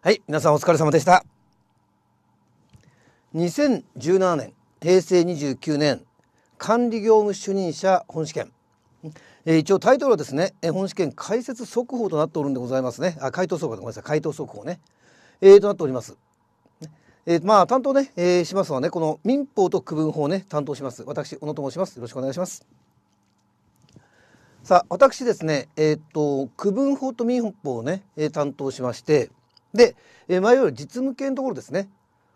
はい、皆さんお疲れ様でした。2017年、平成29年、管理業務主任者本試験。え一応タイトルはですね、本試験解説速報となっておるんでございますね。あ、回答速報ごめんなさい、回答速報ね。えー、となっております。えー、まあ担当ね、えー、しますのはね、この民法と区分法ね、担当します。私、小野と申します。よろしくお願いします。さあ、私ですね、えっ、ー、と、区分法と民法をね、担当しまして、で、えー、前より実務系のところですね。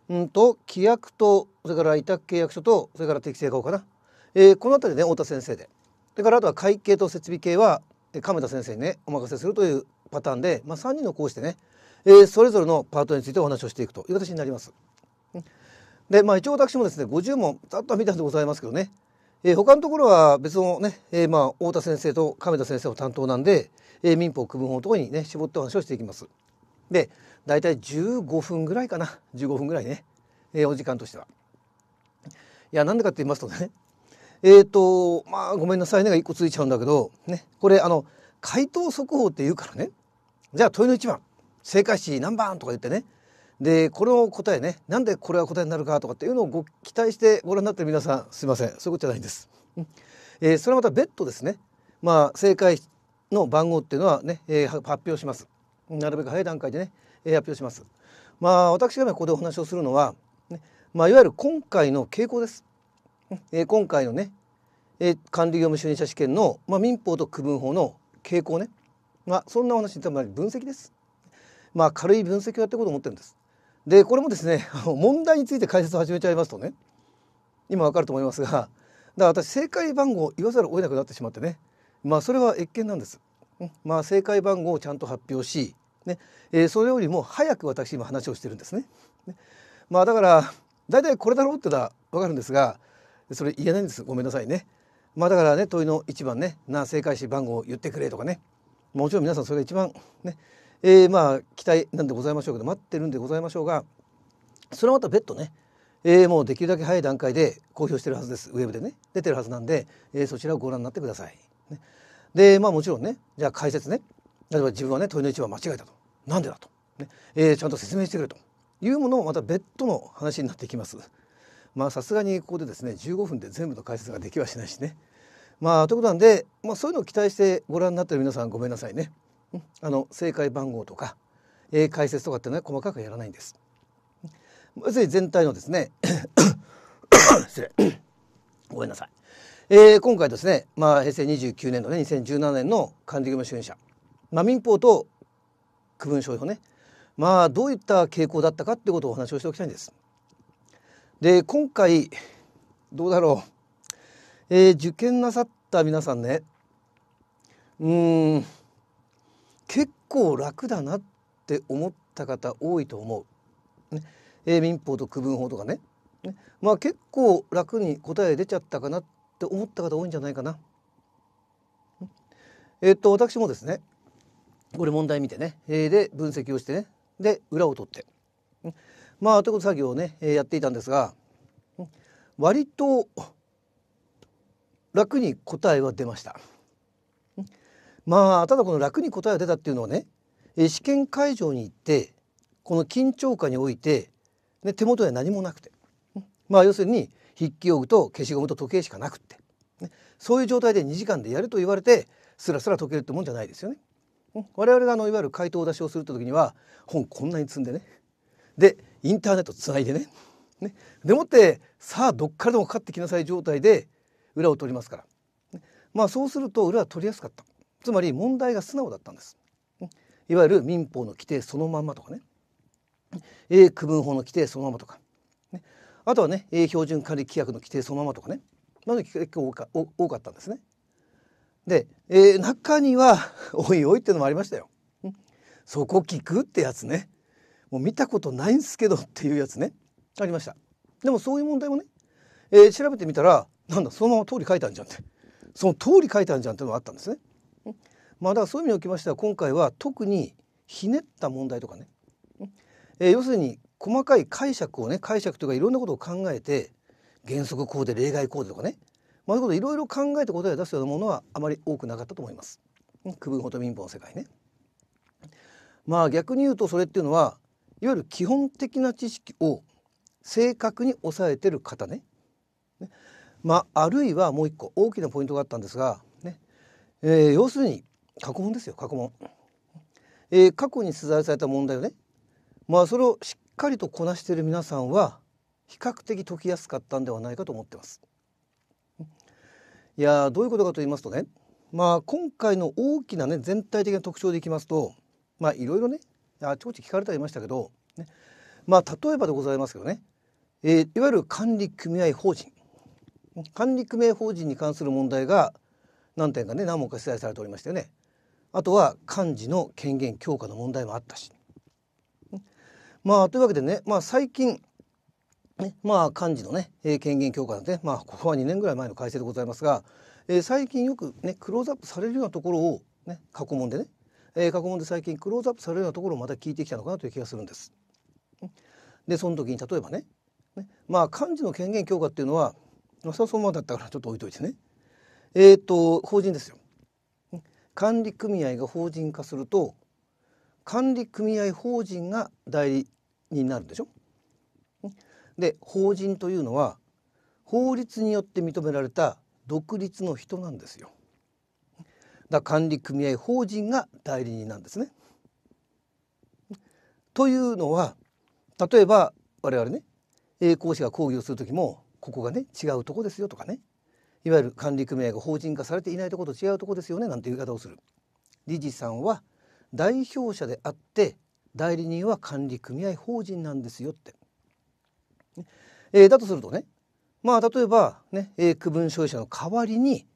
うんと、規約と、それから委託契約書と、それから適正化法かな。えー、この辺りね、太田先生で。それからあとは会計と設備系は、亀田先生にね、お任せするというパターンで、まあ、3人の講師でね、えー、それぞれのパートについてお話をしていくという形になります。で、まあ一応私もですね、50問ざっと見たんでございますけどね、えー、他のところは別のね、えー、まあ太田先生と亀田先生を担当なんで、えー、民法区分法のところにね、絞ってお話をしていきます。で大体15分ぐらいかな15分ぐらいね、えー、お時間としては。いやなんでかって言いますとねえっ、ー、とまあごめんなさいねが1個ついちゃうんだけど、ね、これあの回答速報って言うからねじゃあ問いの1番正解し何番とか言ってねでこれの答えねなんでこれが答えになるかとかっていうのをご期待してご覧になってる皆さんすいませんそういうことじゃないんです。えー、それはまた別途ですね、まあ、正解の番号っていうのはね、えー、発表します。なるべく早い段階でね、えー、発表します。まあ私がここでお話をするのは、ね、まあ、いわゆる今回の傾向です。えー、今回のね、えー、管理業務主任者試験の、まあ、民法と区分法の傾向ね、まあ、そんなお話にたまり分析です。まあ軽い分析をやっていこうと思ってるんです。でこれもですね 問題について解説を始めちゃいますとね今わかると思いますがだから私正解番号を言わざるを得なくなってしまってねまあそれは越見なんです。まあ、正解番号をちゃんと発表しねえー、それよりも早く私今話をしてるんですね。ねまあだから大体これだろうってのは分かるんですがそれ言えないんですごめんなさいね。まあだからね問いの一番ね「な正解し番号を言ってくれ」とかねもちろん皆さんそれが一番ね、えー、まあ期待なんでございましょうけど待ってるんでございましょうがそれはまた別途ね、えー、もうできるだけ早い段階で公表してるはずですウェブでね出てるはずなんで、えー、そちらをご覧になってください。ね、でまあもちろんねじゃあ解説ね例えば自分はね問いの一番間違えたとなんでだと、ねえー、ちゃんと説明してくれというものもまた別途の話になってきます。まあさすがにここでですね15分で全部の解説ができはしないしね。まあということなんで、まあ、そういうのを期待してご覧になってる皆さんごめんなさいね。あの正解番号とか、えー、解説とかっていうのは細かくやらないんです。要するに全体のですね 失礼ごめんなさい。えー、今回ですね、まあ、平成29年度ね2017年の管理業務主任者まあ、民法と区分商標ねまあどういった傾向だったかってことをお話をしておきたいんです。で今回どうだろう、えー、受験なさった皆さんねうん結構楽だなって思った方多いと思う。ねえ民法と区分法とかねねまあ結構楽に答え出ちゃったかなって思った方多いんじゃないかな。えっと私もですねこれ問題見てね、えー、で分析をしてねで裏を取ってまあということ作業をね、えー、やっていたんですが割と楽に答えは出ました。まあただこの楽に答えは出たっていうのはね試験会場に行ってこの緊張感において、ね、手元に何もなくてまあ要するに筆記用具と消しゴムと時計しかなくって、ね、そういう状態で2時間でやると言われてすらすら解けるってもんじゃないですよね。我々があのいわゆる回答出しをする時には本こんなに積んでねでインターネットつないでねねでもってさあどっからでもかかってきなさい状態で裏を取りますから、ね、まあそうすると裏は取りやすかったつまり問題が素直だったんです。いわゆる民法の規定そのまんまとかね、A 区分法の規定そのままとか、ね、あとはね A 標準管理規約の規定そのままとかねなのず結構多かったんですね。で、えー、中には、おいおいってのもありましたよ。そこ聞くってやつね。もう見たことないんですけどっていうやつね。ありました。でもそういう問題もね、えー、調べてみたら、なんだ、そのまま通り書いたんじゃんって。その通り書いたんじゃんっていうのがあったんですね。まあ、だからそういう意味におきましては、今回は特にひねった問題とかね。えー、要するに、細かい解釈をね、解釈というかいろんなことを考えて、原則こうで例外こうでとかね、まあ、いうこといろいろ考えて答えを出すようなものはあまり多くなかったと思います。区分法と民法の世界ね。まあ逆に言うとそれっていうのはいわゆる基本的な知識を正確に抑えてる方ね。ねまあ、あるいはもう一個大きなポイントがあったんですが、ねえー、要するに過去問ですよ過去問、えー、過去に取材された問題をね、まあ、それをしっかりとこなしている皆さんは比較的解きやすかったんではないかと思ってます。いやどういうことかと言いますとね、まあ、今回の大きな、ね、全体的な特徴でいきますといろいろねあちこち聞かれてはいましたけど、ね、まあ、例えばでございますけどね、えー、いわゆる管理組合法人管理組合法人に関する問題が何点かね何問か出題されておりましたよね。あとは幹事の権限強化の問題もあったし。まあというわけでね、まあ、最近ね、まあ幹事のね、えー、権限強化なんて、まあ、ここは2年ぐらい前の改正でございますが、えー、最近よく、ね、クローズアップされるようなところを、ね、過去問でね、えー、過去問で最近クローズアップされるようなところをまた聞いてきたのかなという気がするんです。でその時に例えばねねまあ幹事の権限強化っていうのはま沢そのままだったからちょっと置いといてねえっ、と法人ですよ。管理組合が法人化すると管理組合法人が代理になるんでしょで法人というのは法律によって認められた独立の人なんですよ。だ管理組合法人が代理人なんですね。というのは例えば我々ね栄光氏が抗議をする時もここがね違うとこですよとかねいわゆる管理組合が法人化されていないとこと違うとこですよねなんて言い方をする理事さんは代表者であって代理人は管理組合法人なんですよってえー、だとするとねまあ例えばね、えー、区分所有者の代わりに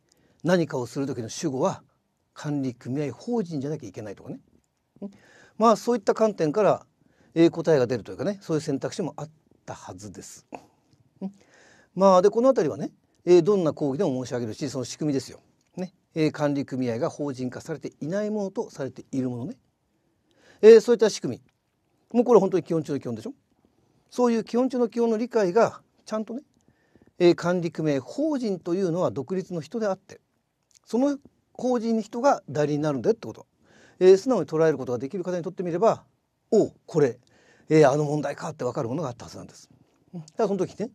何かをする時の主語は管理組合法人じゃなきゃいけないとかねまあそういった観点から、えー、答えが出るというかねそういう選択肢もあったはずです。まあでこの辺りはね、えー、どんな講義でも申し上げるしその仕組みですよ。ねえー、管理組合が法人化されていないものとされているものね。えー、そういった仕組みもうこれ本当に基本中の基本でしょ。そういう基本中の基本の理解がちゃんとね、えー、管理組合法人というのは独立の人であってその法人の人が代理になるんだよってこと、えー、素直に捉えることができる方にとってみればおこれ、えー、あの問題かって分かるものがあったはずなんです。だからその時ね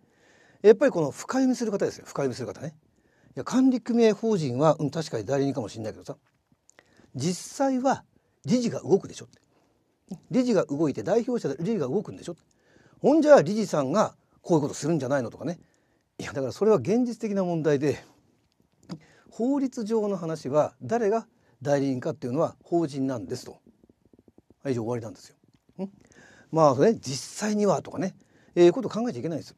やっぱりこの深読みする方ですよ深読みする方ね。いや管理組合法人は、うん、確かに代理人かもしれないけどさ実際は理事が動くでしょって理事が動いて代表者で理事が動くんでしょってほんじゃ理事さんがこういうことするんじゃないのとかねいやだからそれは現実的な問題で法律上の話は誰が代理人かっていうのは法人なんですと以上終わりなんですよ。まあれ実際にはとかねえー、こと考えちゃいけないです。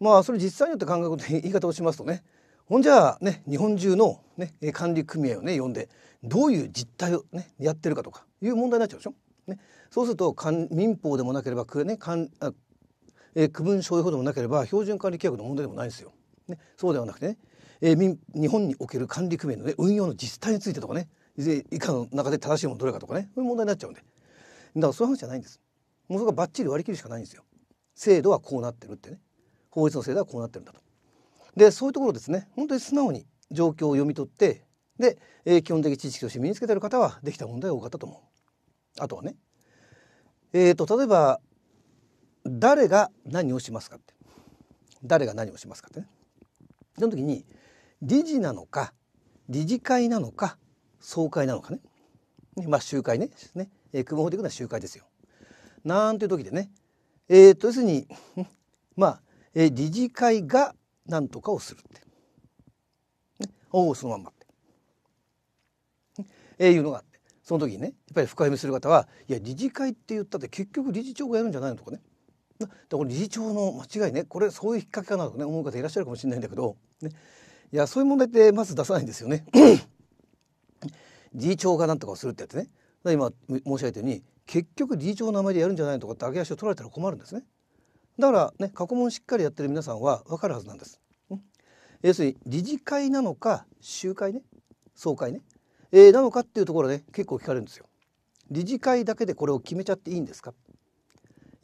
まあそれ実際によって考えること言い方をしますとねほんじゃあね日本中の、ね、管理組合をね呼んでどういう実態をねやってるかとかいう問題になっちゃうでしょ。ね、そうすると民法でもなければ、ねえー、区分所有法でもなければ標準管理規約の問題でもないんですよ。ね、そうではなくてね、えー、日本における管理組合の、ね、運用の実態についてとかね以下の中で正しいものどれかとかねそういう問題になっちゃうんでだからそういう話じゃないんです。もうそれがバッチリ割り切るしかないんですよ。制度はこうなってるってね法律の制度はこうなってるんだと。でそういうところですね本当に素直に状況を読み取ってで、えー、基本的知識として身につけてる方はできた問題が多かったと思う。あとはね。えーと、例えば誰が何をしますかって誰が何をしますかってねその時に理事なのか理事会なのか総会なのかねまあ集会ねね、えー、でむ法的な集会ですよ。なんていう時でねえーと、と要するに まあ、えー、理事会が何とかをするって、ね、おおそのまんまって、えー、いうのがあって。その時にねやっぱり深読みする方はいや理事会って言ったって結局理事長がやるんじゃないのとかねだから理事長の間違いねこれそういうきっかけかなとね思う方いらっしゃるかもしれないんだけど、ね、いやそういう問題ってまず出さないんですよね。理事長が何とかをするってやつね今申し上げたように結局理事長の名前でやるんじゃないのとかって揚げ足を取られたら困るんですね。だからね過去問しっかりやってる皆さんは分かるはずなんです。要するに理事会なのか集会ね総会ねえー、なのかっていうところね結構聞かれるんですよ。理事会だけでこれを決めちゃっていいんですか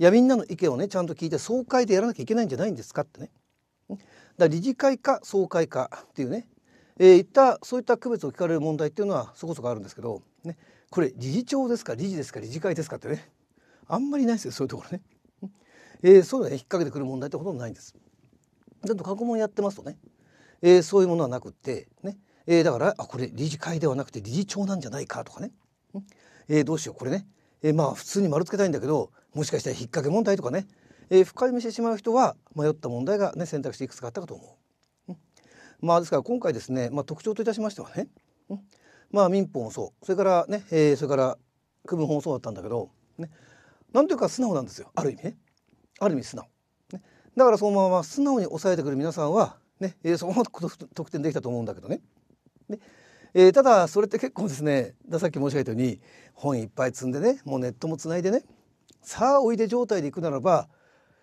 いやみんなの意見をねちゃんと聞いて総会でやらなきゃいけないんじゃないんですかってね。だ理事会か総会かっていうね、えー、いったそういった区別を聞かれる問題っていうのはそこそこあるんですけど、ね、これ理事長ですか理事ですか理事会ですかってねあんまりないですよそういうところね。えー、そういうのね引っ掛けてくる問題ってほとんどないんです。ちゃんと過去問やってますとね、えー、そういうものはなくってね、えー、だからあこれ理事会ではなくて理事長なんじゃないかとかね、えー、どうしようこれね、えー、まあ普通に丸つけたいんだけどもしかしたら引っ掛け問題とかね、えー、深読みしてしまう人は迷った問題が、ね、選択肢いくつかあったかと思う。まあですから今回ですね、まあ、特徴といたしましてはね、まあ民法もそうそれからね、えー、それから区分法もそうだったんだけど、ね、なんというか素直なんですよある意味ねある意味素直、ね、だからそのまま素直に抑えてくる皆さんはね、えー、そのまま得点できたと思うんだけどね。でえー、ただそれって結構ですねさっき申し上げたように本いっぱい積んでねもうネットもつないでねさあおいで状態で行くならば、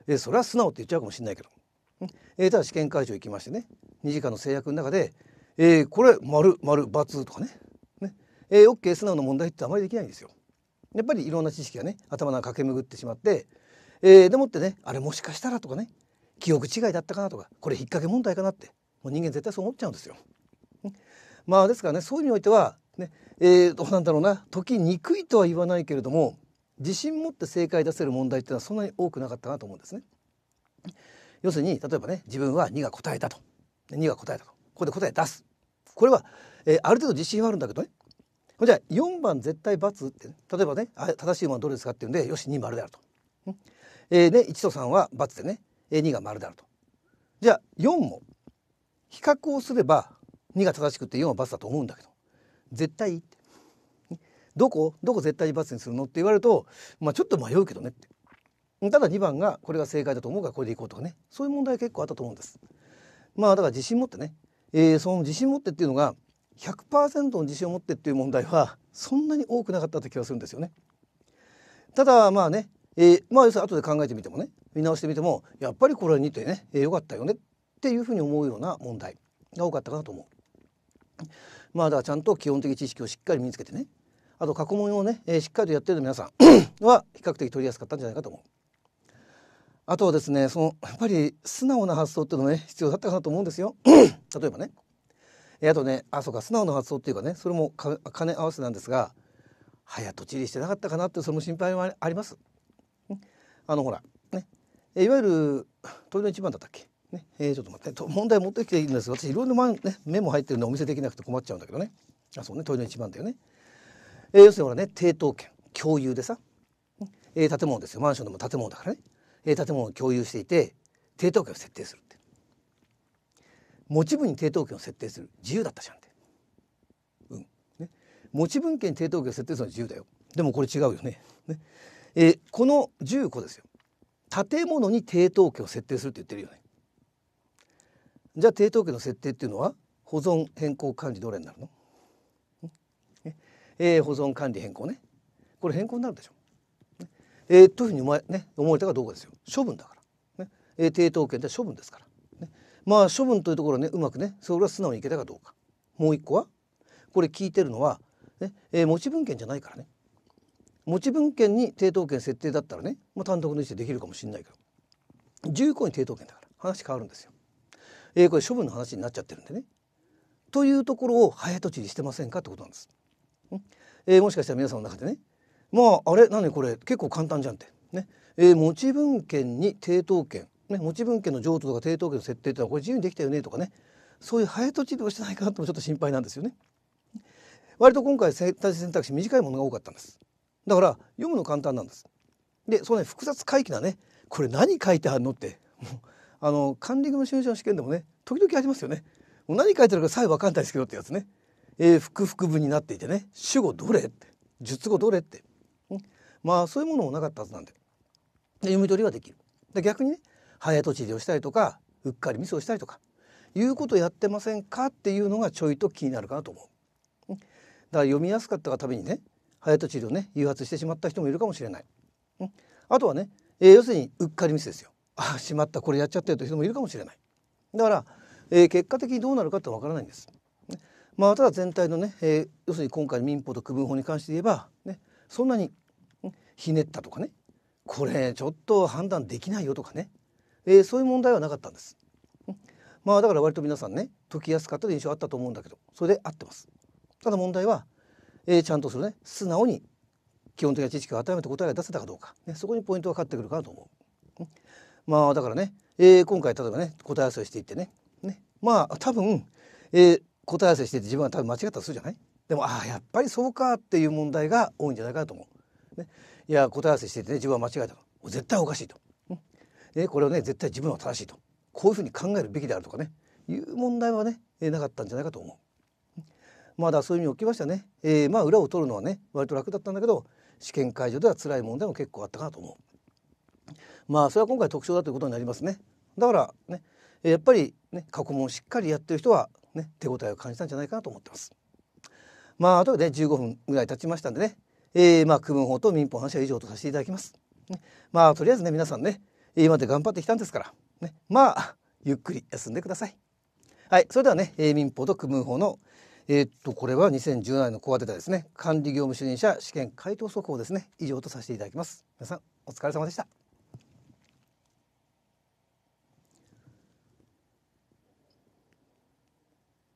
えー、それは素直って言っちゃうかもしれないけど、えー、ただ試験会場行きましてね2時間の制約の中で、えー、これ丸丸×とかねね、えー、OK 素直な問題ってあまりできないんですよ。やっぱりいろんな知識がね頭の駆け巡ってしまって、えー、でもってねあれもしかしたらとかね記憶違いだったかなとかこれ引っ掛け問題かなってもう人間絶対そう思っちゃうんですよ。まあですからねそういう意味においてはねえー、どうなんだろうな解きにくいとは言わないけれども自信持って正解出せる問題っていうのはそんなに多くなかったなと思うんですね。要するに例えばね自分は2が答えたと2が答えたとここで答え出すこれは、えー、ある程度自信はあるんだけどねじゃあ4番絶対×って、ね、例えばね正しいものはどれですかっていうんでよし2丸であると。えーね、1と3は×でね2が丸であると。じゃあ4も比較をすれば2が正しくて4は罰だと思うんだけど絶対ってどこどこ絶対に罰にするのって言われると、まあ、ちょっと迷うけどねってただ2番がこれが正解だと思うからこれでいこうとかねそういう問題結構あったと思うんです。まあだから自信持ってね、えー、その自信持ってっていうのが100%の自信を持ってっていう問題はそんなに多くなかったって気がするんですよね。ただまあね、えー、まあ要するに後で考えてみてもね見直してみてもやっぱりこれにてねえー、よかったよねっていうふうに思うような問題が多かったかなと思う。まあだからちゃんと基本的知識をしっかり身につけてねあと過去問をね、えー、しっかりとやってる皆さん は比較的取りやすかったんじゃないかと思う。あとはですねそのやっぱり素直な発想っていうのね必要だったかなと思うんですよ。例えばねあとねあそうか素直な発想っていうかねそれも兼ね合わせなんですが早とちりしてなかったかなってその心配はあります。あのほらねいわゆる鳥の一番だったっけねえー、ちょっと待って問題持ってきていいんですが私いろいろ、まね、メモ入ってるんでお見せできなくて困っちゃうんだけどねあそうね問いの一番だよね、えー、要するにほらね抵当権共有でさ、えー、建物ですよマンションでも建物だからね、えー、建物を共有していて抵当権を設定するって持ち分に抵当権を設定する自由だったじゃんって、うんね、持ち分権抵当権を設定するのは自由だよでもこれ違うよねね、えー、この15ですよ建物に抵当権を設定するって言ってるよねじゃあ抵当権の設定っていうのは保存変更管理どれになるのえー、保存管理変更ねこれ変更になるでしょ。えー、というふうに思え,、ね、思えたかどうかですよ処分だから、ねえー、抵当権って処分ですから、ね、まあ処分というところねうまくねそれは素直にいけたかどうかもう一個はこれ聞いてるのは、ねえー、持ち分権じゃないからね持ち分権に抵当権設定だったらね、まあ、単独の意思でできるかもしれないけど重項に抵当権だから話変わるんですよ。えー、これ処分の話になっちゃってるんでね。というところを早とちりしてませんかってことなんです。えー、もしかしたら皆さんの中でねまああれ何これ結構簡単じゃんって。ねえー、持ち分権に抵当権、ね、持ち分権の譲渡とか抵当権の設定ってのはこれ自由にできたよねとかねそういう早とちりをしてないかなってもちょっと心配なんですよね。割と今回選択肢短いものが多かったんです。だから読むの簡単なんです。でそのね複雑回帰なねこれ何書いてあるのってもうあの管理の修士の試験でもね時々ありますよねもう何書いてるかさえ分かんないですけどってやつねえー、副副文になっていてね主語どれって述語どれって、まあそういうものもなかったはずなんでで読み取りはできるで逆にね早とちりをしたりとかうっかりミスをしたりとかいうことやってませんかっていうのがちょいと気になるかなと思う、だから読みやすかったがためにね早とちりをね誘発してしまった人もいるかもしれない、あとはね、えー、要するにうっかりミスですよあしまったこれやっちゃってるという人もいるかもしれないだから、えー、結果的にどうなるかってわからないんです、ね、まあただ全体のね、えー、要するに今回の民法と区分法に関して言えば、ね、そんなにひねったとかねこれちょっと判断できないよとかね、えー、そういう問題はなかったんですんまあだから割と皆さんね解きやすかった印象あったと思うんだけどそれで合ってますただ問題は、えー、ちゃんとするね素直に基本的な知識を与えて答えが出せたかどうか、ね、そこにポイントがかかってくるかなと思うまあだからね、えー、今回例えばね答え合わせをしていってねねまあ多分、えー、答え合わせしていて自分は多分間違ったとするじゃないでもああやっぱりそうかっていう問題が多いんじゃないかと思う。ね、いや答え合わせしていてね自分は間違えたと絶対おかしいと。ね、これをね絶対自分は正しいとこういうふうに考えるべきであるとかねいう問題はねなかったんじゃないかと思う。まあ、だそういう意味におきましてはね、えー、まあ裏を取るのはね割と楽だったんだけど試験会場では辛い問題も結構あったかなと思う。まあそれは今回特徴だということになりますね。だからねやっぱりね過去問をしっかりやってる人は、ね、手応えを感じたんじゃないかなと思ってます。まあというで、ね、15分ぐらい経ちましたんでね、えー、まあ区分法と民法の話は以上とさせていただきます。ね、まあとりあえずね皆さんね今まで頑張ってきたんですから、ね、まあゆっくり休んでください。はいそれではね、えー、民法と区分法のえー、っとこれは2017年のコアデータですね管理業務主任者試験回答速報ですね以上とさせていただきます皆さんお疲れ様でした